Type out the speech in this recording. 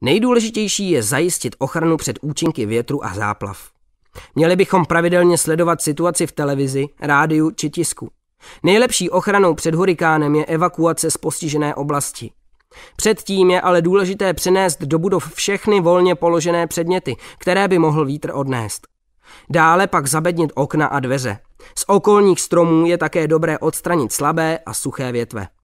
Nejdůležitější je zajistit ochranu před účinky větru a záplav. Měli bychom pravidelně sledovat situaci v televizi, rádiu či tisku. Nejlepší ochranou před hurikánem je evakuace z postižené oblasti. Předtím je ale důležité přinést do budov všechny volně položené předměty, které by mohl vítr odnést. Dále pak zabednit okna a dveře. Z okolních stromů je také dobré odstranit slabé a suché větve.